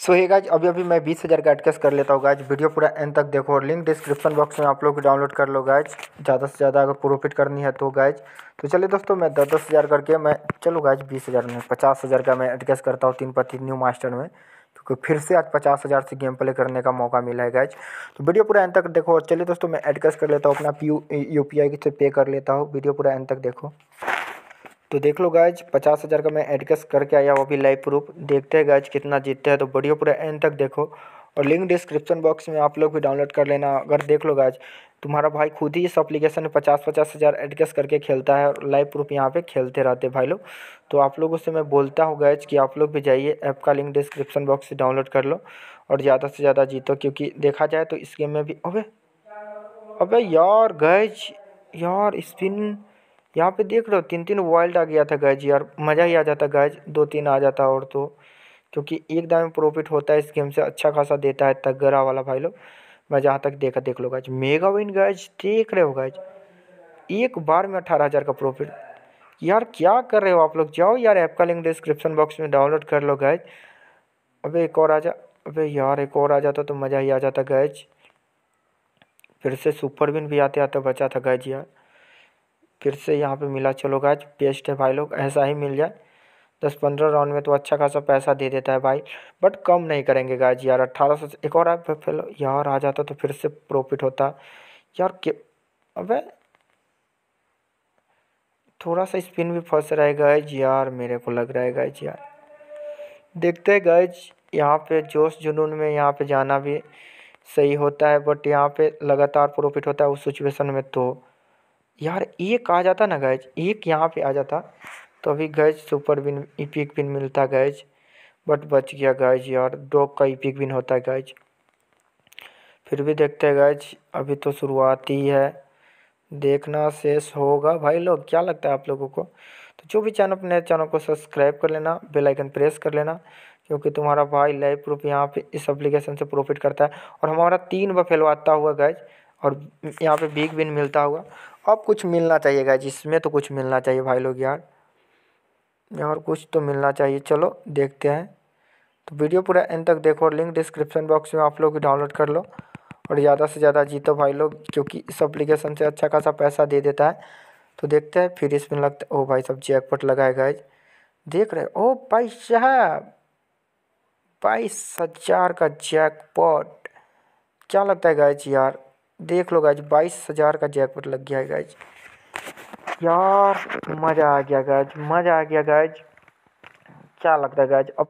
सो ये गाज अभी अभी मैं बीस हज़ार का एडकस कर लेता हूँ गाज वीडियो पूरा एंड तक देखो और लिंक डिस्क्रिप्शन बॉक्स में आप लोग डाउनलोड कर लो गाज ज़्यादा से ज़्यादा अगर प्रॉफिट करनी है तो गाज तो चलिए दोस्तों मैं दस दस हज़ार करके मैं चलो गाज बीस हज़ार में पचास हज़ार का मैं एडकस करता हूँ तीन पति न्यू मास्टर में क्योंकि फिर से आज पचास हज़ार से गेम प्ले करने का मौका मिला है गैज तो वीडियो पूरा एंड तक देखो और चलिए दोस्तों मैं एडकस कर लेता हूँ अपना पी यू पी आई से पे कर लेता हूँ वीडियो पूरा एंड तक देखो तो देख लो गायज पचास हज़ार का मैं एडकस करके आया वो भी लाइव प्रूफ देखते हैं गायज कितना जीतते हैं तो बढ़िया पूरा एंड तक देखो और लिंक डिस्क्रिप्शन बॉक्स में आप लोग भी डाउनलोड कर लेना अगर देख लो गायज तुम्हारा भाई खुद ही इस अप्लीकेशन में पचास पचास हज़ार एडकस करके खेलता है और लाइव प्रूफ यहाँ पे खेलते रहते हैं भाई लोग तो आप लोगों से मैं बोलता हूँ गैज कि आप लोग भी जाइए ऐप का लिंक डिस्क्रिप्शन बॉक्स से डाउनलोड कर लो और ज़्यादा से ज़्यादा जीतो क्योंकि देखा जाए तो इस गेम में भी अब अब यार गैज यार स्पिन यहाँ पे देख रहे हो तीन तीन वाइल्ड आ गया था गैज यार मज़ा ही आ जाता गैज दो तीन आ जाता और तो क्योंकि एक दाम में प्रॉफिट होता है इस गेम से अच्छा खासा देता है तगरा वाला भाई लोग मैं जहाँ तक देखा देख लो गैज मेगा विन गैज देख रहे हो गैज एक बार में अठारह हज़ार का प्रॉफिट यार क्या कर रहे हो आप लोग जाओ यार ऐप का लिंक डिस्क्रिप्शन बॉक्स में डाउनलोड कर लो गैज अबे एक और आ जा अबे यार एक और आ जाता तो मज़ा ही आ जाता गैज फिर से सुपर विन भी आते आते बचा था गैज यार फिर से यहाँ पे मिला चलो गाइज बेस्ट है भाई लोग ऐसा ही मिल जाए दस पंद्रह राउंड में तो अच्छा खासा पैसा दे देता है भाई बट कम नहीं करेंगे गाइज यार अट्ठारह सौ एक और आप फिर यार आ जाता तो फिर से प्रॉफिट होता यार के अबे थोड़ा सा स्पिन भी फंस रहा है गाइज यार मेरे को लग रहा है गाइज यार देखते हैं गाइज यहाँ पे जोश जुनून में यहाँ पे जाना भी सही होता है बट यहाँ पे लगातार प्रॉफिट होता है उस सिचुएशन में तो यार एक आ जाता ना गैज एक यहाँ पे आ जाता तो अभी guys super win epic win मिलता गैज बट बच गया गैज यार डॉग का इपिक विन होता है गैज फिर भी देखते हैं गैज अभी तो शुरुआत ही है देखना शेष होगा भाई लोग क्या लगता है आप लोगों को तो जो भी चैनल अपने चैनल को सब्सक्राइब कर लेना बेल आइकन प्रेस कर लेना क्योंकि तुम्हारा भाई लाइव प्रूफ यहाँ पे इस एप्लीकेशन से प्रॉफिट करता है और हमारा तीन बार फैलवाता हुआ गैज और यहाँ पे बिग बिन मिलता हुआ अब कुछ मिलना चाहिए गाइज इसमें तो कुछ मिलना चाहिए भाई लोग यार और कुछ तो मिलना चाहिए चलो देखते हैं तो वीडियो पूरा एंड तक देखो और लिंक डिस्क्रिप्शन बॉक्स में आप लोग डाउनलोड कर लो और ज़्यादा से ज़्यादा जीतो भाई लोग क्योंकि इस अप्लीकेशन से अच्छा खासा पैसा दे देता है तो देखते हैं फिर इसमें लगता है ओ भाई सब जैकपट लगाए गाइज देख रहे ओ भाई साहब बाईस हजार का जैकपॉट क्या लगता है गाइज यार देख लो गाइज बाईस हज़ार का जैकपॉट लग गया है गाइज यार मज़ा आ गया गाइज मज़ा आ गया गाइज क्या लगता है गाइज अब